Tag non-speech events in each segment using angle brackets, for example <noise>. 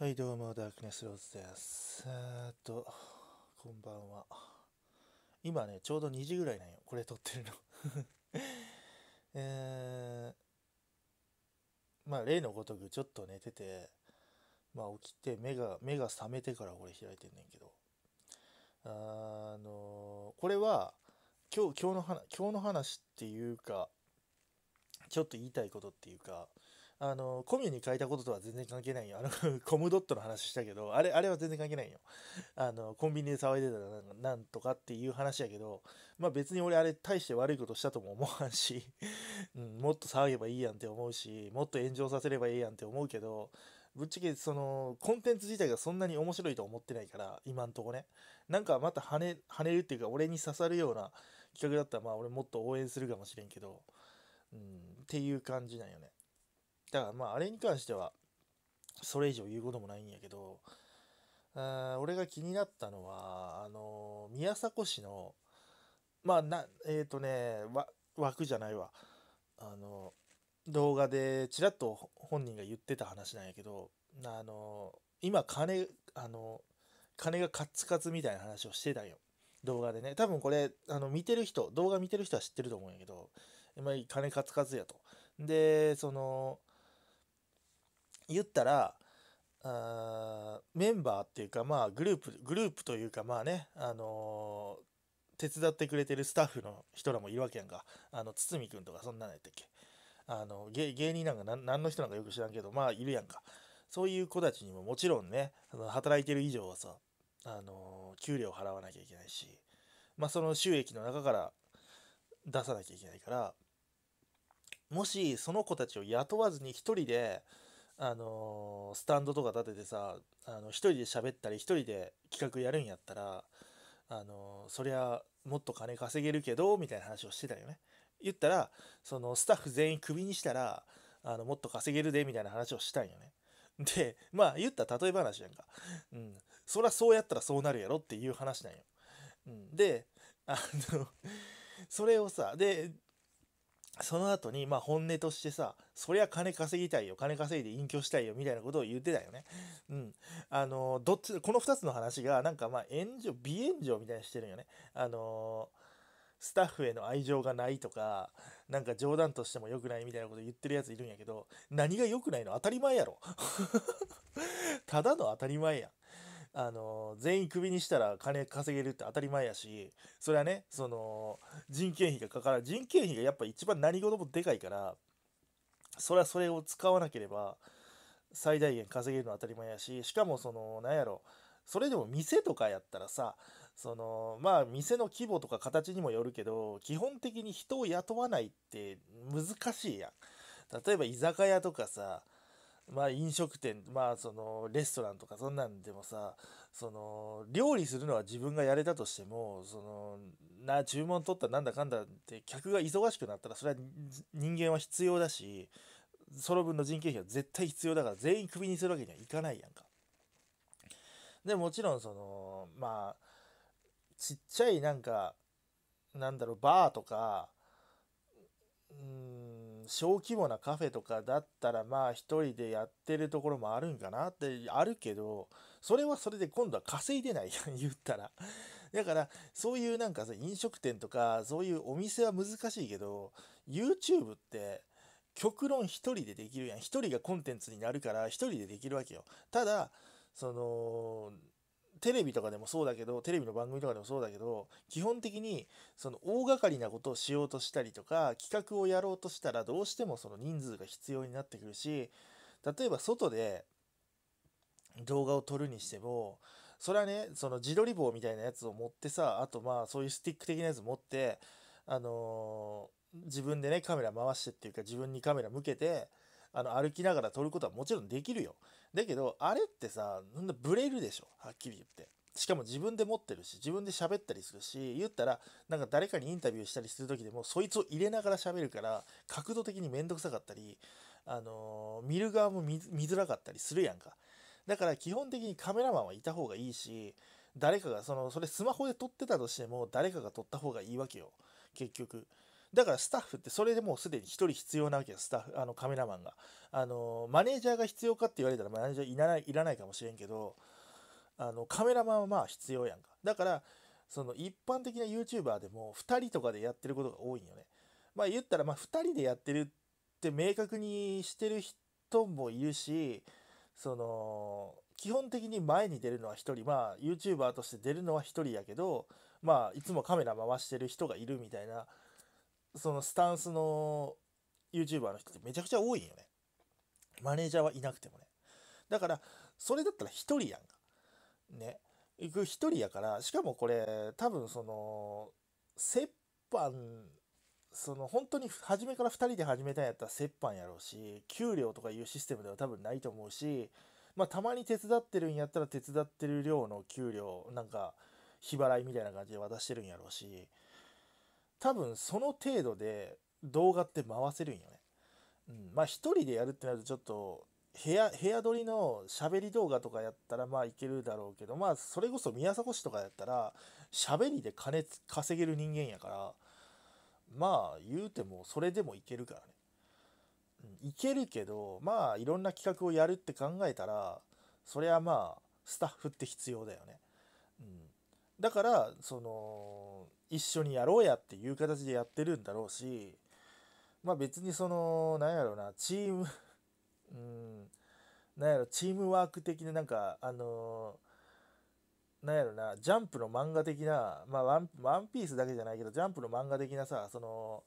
はい、どうも、ダークネスローズです。えっと、こんばんは。今ね、ちょうど2時ぐらいなんよ。これ撮ってるの。<laughs> えー、まあ、例のごとくちょっと寝てて、まあ、起きて目が、目が覚めてからこれ開いてんねんけど。あのー、これは、今日、今日の話、今日の話っていうか、ちょっと言いたいことっていうか、あの、コミュに書いたこととは全然関係ないよ。あの、<laughs> コムドットの話したけど、あれ、あれは全然関係ないよ。あの、コンビニで騒いでたらなんとかっていう話やけど、まあ別に俺あれ大して悪いことしたとも思わんし、<laughs> うん、もっと騒げばいいやんって思うし、もっと炎上させればいいやんって思うけど、ぶっちゃけそのコンテンツ自体がそんなに面白いと思ってないから今んとこねなんかまた跳ね跳ねるっていうか俺に刺さるような企画だったらまあ俺もっと応援するかもしれんけどうんっていう感じなんよねだからまああれに関してはそれ以上言うこともないんやけどあ俺が気になったのはあのー、宮迫市のまあなえっ、ー、とね枠じゃないわあの動画でちらっと本人が言ってた話なんやけどあの今金あの金がカツカツみたいな話をしてたんよ動画でね多分これあの見てる人動画見てる人は知ってると思うんやけど、まあ、金カツカツやとでその言ったらあメンバーっていうかまあグループグループというかまあねあのー、手伝ってくれてるスタッフの人らもいるわけやんかあの堤君とかそんなんやったっけあの芸人なんか何の人なんかよく知らんけどまあいるやんかそういう子たちにももちろんね働いてる以上はさあのー、給料払わなきゃいけないしまあその収益の中から出さなきゃいけないからもしその子たちを雇わずに一人であのー、スタンドとか立ててさあの一人で喋ったり一人で企画やるんやったらあのー、そりゃもっと金稼げるけどみたいな話をしてたよね言ったらそのスタッフ全員クビにしたらあのもっと稼げるでみたいな話をしたんよねでまあ言った例え話やんかうんそりゃそうやったらそうなるやろっていう話なんよ、うん、であのそれをさでその後に、まあ本音としてさ、そりゃ金稼ぎたいよ、金稼いで隠居したいよ、みたいなことを言ってたよね。うん。あの、どっち、この二つの話が、なんかまあ炎上、美炎上みたいにしてるよね。あのスタッフへの愛情がないとか、なんか冗談としても良くないみたいなこと言ってるやついるんやけど、何が良くないの当たり前やろ。<laughs> ただの当たり前やん。あの全員クビにしたら金稼げるって当たり前やしそれはねその人件費がかから人件費がやっぱ一番何事もでかいからそれはそれを使わなければ最大限稼げるのは当たり前やししかもその何やろそれでも店とかやったらさそのまあ店の規模とか形にもよるけど基本的に人を雇わないって難しいやん例えば居酒屋とかさまあ飲食店、まあそのレストランとかそんなんでもさ、その料理するのは自分がやれたとしても、そのな、注文取ったなんだかんだって客が忙しくなったらそれは人間は必要だし、その分の人件費は絶対必要だから全員クビにするわけにはいかないやんか。で、もちろんその、まあ、ちっちゃいなんか、なんだろう、バーとか、うん、小規模なカフェとかだったらまあ一人でやってるところもあるんかなってあるけど、それはそれで今度は稼いでないやん、<laughs> 言ったら。だから、そういうなんかさ、飲食店とか、そういうお店は難しいけど、YouTube って、極論一人でできるやん。一人がコンテンツになるから、一人でできるわけよ。ただ、その、テレビとかでもそうだけどテレビの番組とかでもそうだけど基本的にその大掛かりなことをしようとしたりとか企画をやろうとしたらどうしてもその人数が必要になってくるし例えば外で動画を撮るにしてもそれはねその自撮り棒みたいなやつを持ってさあとまあそういうスティック的なやつ持ってあのー、自分でねカメラ回してっていうか自分にカメラ向けてあの歩きながら撮ることはもちろんできるよ。だけど、あれってさ、ブレるでしょ、はっきり言って。しかも自分で持ってるし、自分で喋ったりするし、言ったら、なんか誰かにインタビューしたりする時でも、そいつを入れながら喋るから、角度的にめんどくさかったり、あのー、見る側も見づらかったりするやんか。だから基本的にカメラマンはいた方がいいし、誰かが、その、それスマホで撮ってたとしても、誰かが撮った方がいいわけよ。結局。だからスタッフってそれでもうすでに1人必要なわけよスタッフ、あのカメラマンが。あのマネージャーが必要かって言われたらマネージャーいらないいらないかもしれんけど、あのカメラマンはまあ必要やんか。だから、その一般的な YouTuber でも2人とかでやってることが多いんよね。まあ言ったら、まあ2人でやってるって明確にしてる人もいるし、その、基本的に前に出るのは1人まあ YouTuber として出るのは1人やけどまあいつもカメラ回してる人がいるみたいなそのスタンスの YouTuber の人ってめちゃくちゃ多いよね。マネージャーはいなくてもね。だから、それだったら一人やんか。ね。行く一人やから、しかもこれ、多分その、折半、その本当に初めから二人で始めたんやったら折半やろうし、給料とかいうシステムでは多分ないと思うし、まあたまに手伝ってるんやったら手伝ってる量の給料、なんか、日払いみたいな感じで渡してるんやろうし、多分その程度で動画って回せるんよね。うん、まあ一人でやるってなるとちょっと部屋、部屋撮りの喋り動画とかやったらまあいけるだろうけど、まあそれこそ宮迫市とかやったら喋りで金稼げる人間やから、まあ言うてもそれでもいけるからね。いけるけど、まあいろんな企画をやるって考えたら、それはまあスタッフって必要だよね。だからその一緒にやろうやっていう形でやってるんだろうしまあ別にそのなんやろうなチーム <laughs> うんなんやろチームワーク的ななんかあのー、なんやろなジャンプの漫画的なまあワンワンピースだけじゃないけどジャンプの漫画的なさその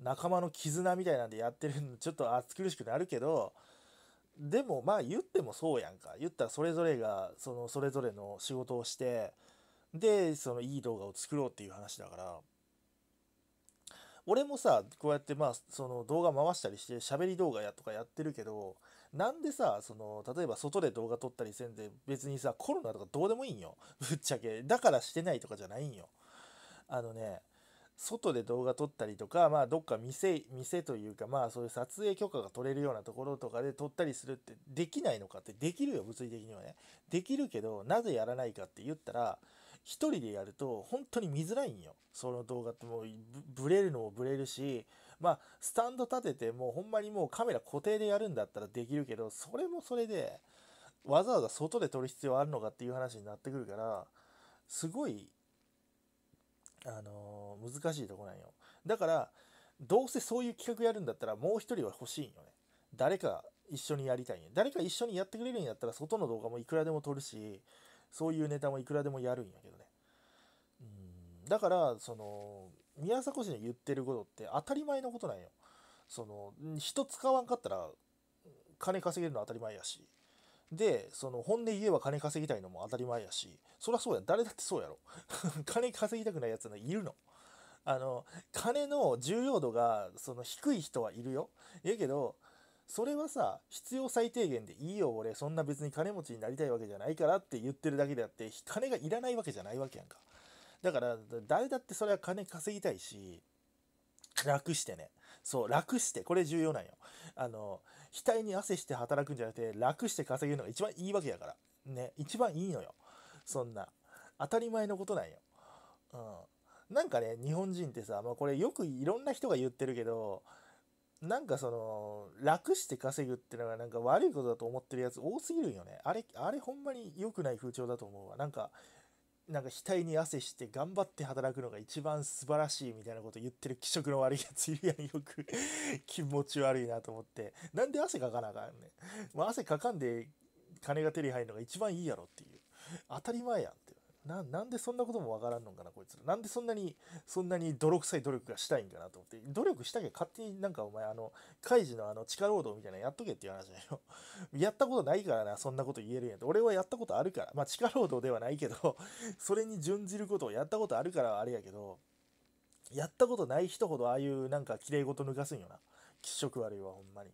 仲間の絆みたいなんでやってるのちょっと暑苦しくなるけどでもまあ言ってもそうやんか言ったらそれぞれがそのそれぞれの仕事をしてでそのいい動画を作ろうっていう話だから俺もさこうやってまあその動画回したりして喋り動画やとかやってるけどなんでさその例えば外で動画撮ったりせんで別にさコロナとかどうでもいいんよぶっちゃけだからしてないとかじゃないんよあのね外で動画撮ったりとか、まあ、どっか店、店というか、まあ、そういう撮影許可が取れるようなところとかで撮ったりするってできないのかってできるよ、物理的にはね。できるけど、なぜやらないかって言ったら、一人でやると本当に見づらいんよ。その動画ってもうブレるのもブレるし、まあスタンド立ててもうほんまにもうカメラ固定でやるんだったらできるけど、それもそれでわざわざ外で撮る必要あるのかっていう話になってくるから、すごい、あのー、難しいとこなんよ。だから、どうせそういう企画やるんだったらもう一人は欲しいんよね。誰か一緒にやりたいんよ。誰か一緒にやってくれるんやったら外の動画もいくらでも撮るし、そういうネタもいくらでもやるんやけどね。うんだからその宮迫氏の言ってることって当たり前のことなんよ。その人使わんかったら金稼げるの当たり前やし。で、その本音言えば金稼ぎたいのも当たり前やし、そりゃそうや、誰だってそうやろ。<laughs> 金稼ぎたくないやついるの。あの、金の重要度が、その低い人はいるよ。やけど、それはさ必要最低限でいいよ俺そんな別に金持ちになりたいわけじゃないからって言ってるだけであって金がいらないわけじゃないわけやんかだから誰だってそれは金稼ぎたいし楽してねそう楽してこれ重要なんよあの額に汗して働くんじゃなくて楽して稼げるのが一番いいわけやからね一番いいのよそんな当たり前のことなんようんなんかね日本人ってさ、まあ、これよくいろんな人が言ってるけどなんかその、楽して稼ぐってのがなんか悪いことだと思ってるやつ多すぎるよね。あれ、あれほんまに良くない風潮だと思うわ。なんか、なんか額に汗して頑張って働くのが一番素晴らしいみたいなこと言ってる気色の悪いやついるやんよく <laughs> 気持ち悪いなと思ってなんで汗かかなあかんねん、まあ、汗かかんで金が手に入るのが一番いいやろっていう当たり前やんななんでそんなこともわからんのかなこいつらなんでそんなにそんなに泥臭い努力がしたいんかなと思って努力したけ勝手になんかお前あのカイジのあの地下労働みたいなのやっとけっていう話だよ <laughs> やったことないからなそんなこと言えるんやん俺はやったことあるからまあ地下労働ではないけど <laughs> それに準じることをやったことあるからあれやけどやったことない人ほどああいうなんか綺麗事抜かすんよな気色悪いわほんまに、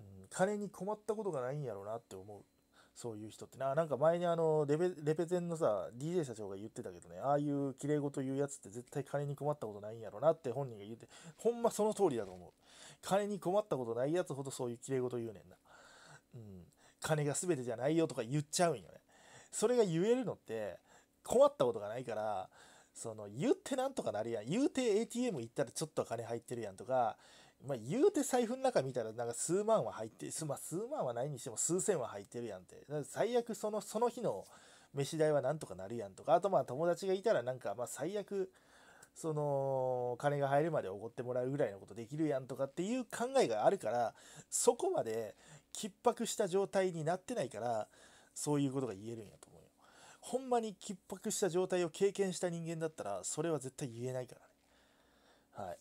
うん、金に困ったことがないんやろうなって思うそういう人ってな、なんか前にあのレペ、レペゼンのさ、DJ 社長が言ってたけどね、ああいうきれい事言うやつって絶対金に困ったことないんやろなって本人が言って、ほんまその通りだと思う。金に困ったことないやつほどそういうきれい事言うねんな。うん。金が全てじゃないよとか言っちゃうんよね。それが言えるのって、困ったことがないから、その、言ってなんとかなるやん。言うて ATM 行ったらちょっと金入ってるやんとか、まあ、言うて財布の中見たら、なんか数万は入って、まあ、数万はないにしても数千は入ってるやんって。最悪その、その日の飯代はなんとかなるやんとか、あとまあ友達がいたらなんか、まあ最悪、その、金が入るまでおごってもらうぐらいのことできるやんとかっていう考えがあるから、そこまで逼迫した状態になってないから、そういうことが言えるんやと思うよ。ほんまに逼迫した状態を経験した人間だったら、それは絶対言えないからね。はい。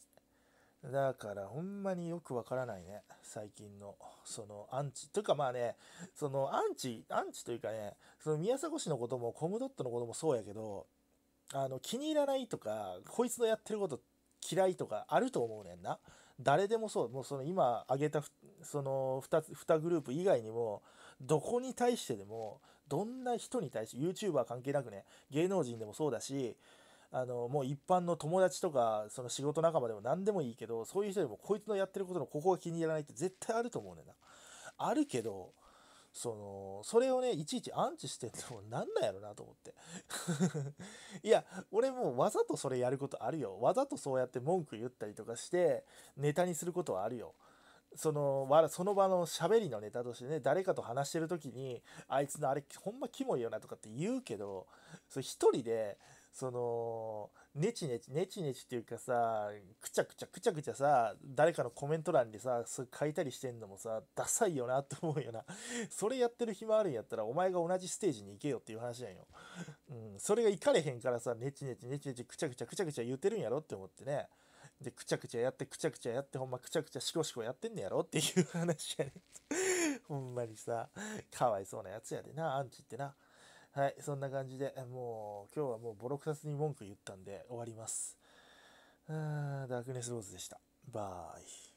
だからほんまによくわからないね。最近の、そのアンチ。というかまあね、そのアンチ、アンチというかね、その宮迫氏のこともコムドットのこともそうやけど、あの、気に入らないとか、こいつのやってること嫌いとかあると思うねんな。誰でもそう、もうその今挙げた、その2つ、2グループ以外にも、どこに対してでも、どんな人に対して、YouTuber 関係なくね、芸能人でもそうだし、あのもう一般の友達とかその仕事仲間でも何でもいいけどそういう人でもこいつのやってることのここが気に入らないって絶対あると思うねんなあるけどそのそれをねいちいちアンチしててもなんなんやろなと思って <laughs> いや俺もわざとそれやることあるよわざとそうやって文句言ったりとかしてネタにすることはあるよそのその場の喋りのネタとしてね誰かと話してる時にあいつのあれほんまキモいよなとかって言うけどそれ一人でそのネチネチネチネチっていうかさくちゃくちゃくちゃくちゃさ誰かのコメント欄でさそれ書いたりしてんのもさダサいよなって思うよな <laughs> それやってる暇あるんやったらお前が同じステージに行けよっていう話なんよ、うん、それが行かれへんからさネチネチネチネチくちゃくちゃくちゃくちゃ言ってるんやろって思ってねでくちゃくちゃやってくちゃくちゃやってほんまくちゃくちゃシコシコやってんねやろっていう <laughs> 話やね <laughs> ほんまにさかわいそうなやつやでなアンチってなはい、そんな感じで、もう、今日はもうボロクサスに文句言ったんで終わります。うん、ダークネスローズでした。バイ。